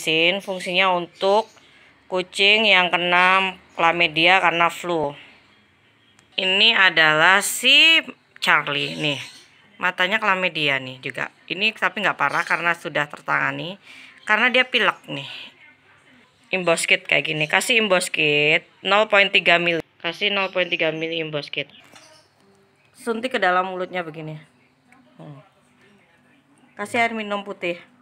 vaksin fungsinya untuk kucing yang kena chlamydia karena flu. Ini adalah si Charlie nih. Matanya chlamydia nih juga. Ini tapi nggak parah karena sudah tertangani. Karena dia pilek nih. imboskit kayak gini. Kasih imboskit 0.3 mil. Kasih 0.3 mil imboskit Suntik ke dalam mulutnya begini. Hmm. Kasih air minum putih.